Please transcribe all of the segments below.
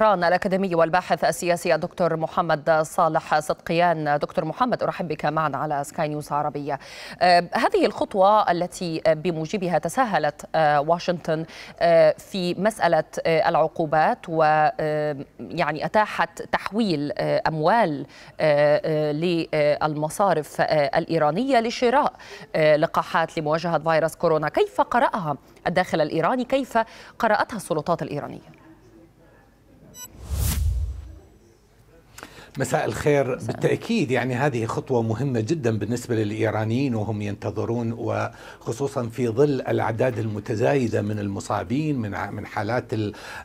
طهران الأكاديمي والباحث السياسي الدكتور محمد صالح صدقيان دكتور محمد أرحب بك معنا على سكاي نيوز عربية آه، هذه الخطوة التي آه، بموجبها تساهلت آه، واشنطن في مسألة العقوبات ويعني أتاحت تحويل أموال للمصارف الإيرانية لشراء لقاحات لمواجهة فيروس كورونا كيف قرأها الداخل الإيراني كيف قرأتها السلطات الإيرانية؟ مساء الخير مساء. بالتأكيد يعني هذه خطوة مهمة جدا بالنسبة للإيرانيين وهم ينتظرون وخصوصا في ظل الأعداد المتزايدة من المصابين من من حالات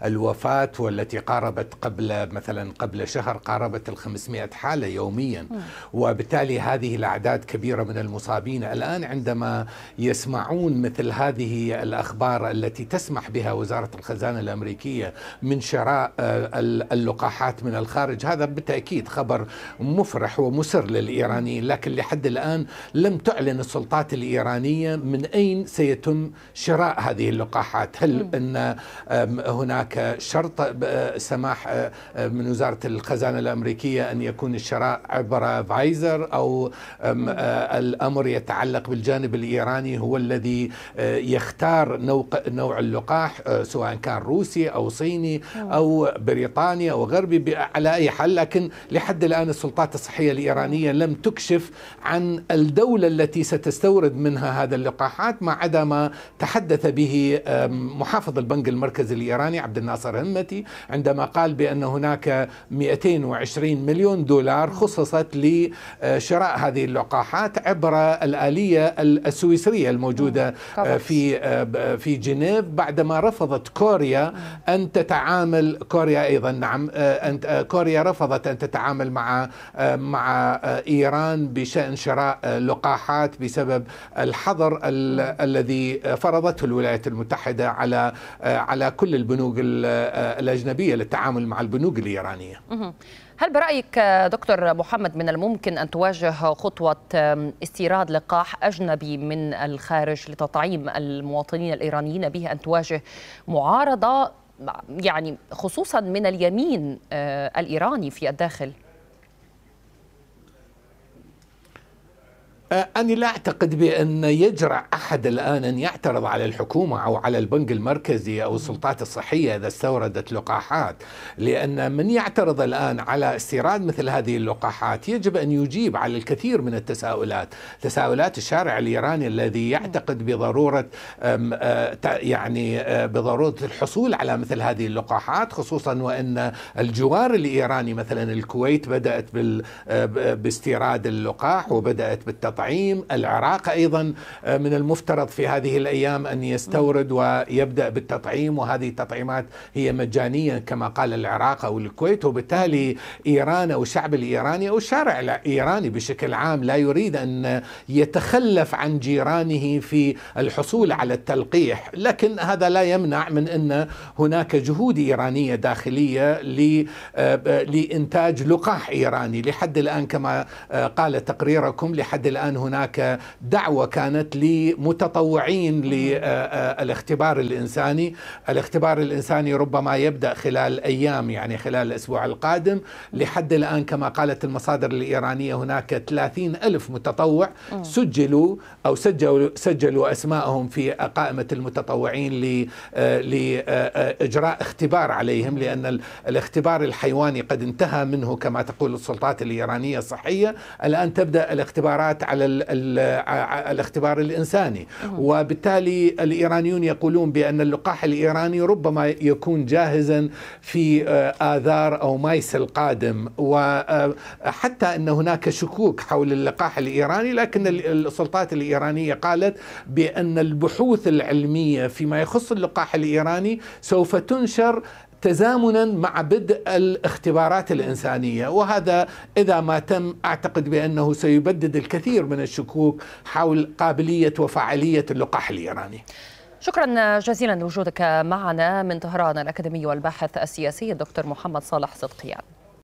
الوفاة والتي قاربت قبل مثلا قبل شهر قاربت ال 500 حالة يوميا م. وبالتالي هذه الأعداد كبيرة من المصابين الآن عندما يسمعون مثل هذه الأخبار التي تسمح بها وزارة الخزانة الأمريكية من شراء آه، اللقاحات من الخارج هذا بالتأكيد أكيد خبر مفرح ومسر للإيرانيين لكن لحد الآن لم تعلن السلطات الإيرانية من أين سيتم شراء هذه اللقاحات هل أن هناك شرط سماح من وزارة الخزانة الأمريكية أن يكون الشراء عبر فايزر أو آه، الأمر يتعلق بالجانب الإيراني هو الذي آه، يختار نوع اللقاح آه، سواء كان روسي أو صيني أو بريطاني أو غربي على أي حال لكن لحد الآن السلطات الصحية الإيرانية لم تكشف عن الدولة التي ستستورد منها هذا اللقاحات ما عدا ما تحدث به محافظ البنك المركزي الإيراني عبد الناصر همتي عندما قال بأن هناك 220 مليون دولار خصصت لشراء هذه اللقاحات عبر الآلية السويسرية الموجودة آه، في آه، في جنيف بعدما رفضت كوريا أن تتعامل كوريا أيضا نعم آه، كوريا رفضت أن تتعامل التعامل مع آه، مع آه، ايران بشان شراء آه، لقاحات بسبب الحظر الذي فرضته الولايات المتحده على على كل البنوك الاجنبيه للتعامل مع البنوك الايرانيه. هل برأيك دكتور محمد من الممكن أن تواجه خطوة استيراد لقاح أجنبي من الخارج لتطعيم المواطنين الإيرانيين به أن تواجه معارضة يعني خصوصا من اليمين آه، الإيراني في الداخل آه، أنا لا أعتقد بأن يجرع أحد الآن أن يعترض على الحكومة أو على البنك المركزي أو السلطات الصحية إذا استوردت لقاحات لأن من يعترض الآن على استيراد مثل هذه اللقاحات يجب أن يجيب على الكثير من التساؤلات تساؤلات الشارع الإيراني الذي يعتقد بضرورة آه، يعني آه، بضرورة الحصول على مثل هذه اللقاحات خصوصا وأن الجوار الإيراني مثلا الكويت بدأت باستيراد اللقاح وبدأت بالتطعيم التطعيم العراق أيضا آه، من المفترض في هذه الأيام أن يستورد ويبدأ بالتطعيم وهذه التطعيمات هي مجانية كما قال العراق أو الكويت وبالتالي إيران أو الشعب الإيراني أو الشارع الإيراني بشكل عام لا يريد أن يتخلف عن جيرانه في الحصول على التلقيح لكن هذا لا يمنع من أن هناك جهود إيرانية داخلية آه، لإنتاج لقاح إيراني لحد الآن كما آه، قال تقريركم لحد الآن كان هناك دعوة كانت لمتطوعين للاختبار آه، آه، الإنساني الاختبار الإنساني ربما يبدأ خلال أيام يعني خلال الأسبوع القادم لحد الآن كما قالت المصادر الإيرانية هناك 30 ألف متطوع سجلوا أو سجلوا, سجلوا أسماءهم في قائمة المتطوعين لإجراء آه، اختبار عليهم لأن الاختبار الحيواني قد انتهى منه كما تقول السلطات الإيرانية الصحية الآن تبدأ الاختبارات على على الاختبار الإنساني وبالتالي الإيرانيون يقولون بأن اللقاح الإيراني ربما يكون جاهزا في آه، آذار أو مايس القادم وحتى آه، أن هناك شكوك حول اللقاح الإيراني لكن السلطات الإيرانية قالت بأن البحوث العلمية فيما يخص اللقاح الإيراني سوف تنشر تزامنا مع بدء الاختبارات الانسانيه وهذا اذا ما تم اعتقد بانه سيبدد الكثير من الشكوك حول قابليه وفعاليه اللقاح الايراني. شكرا جزيلا لوجودك معنا من طهران الاكاديمي والباحث السياسي الدكتور محمد صالح صدقيان.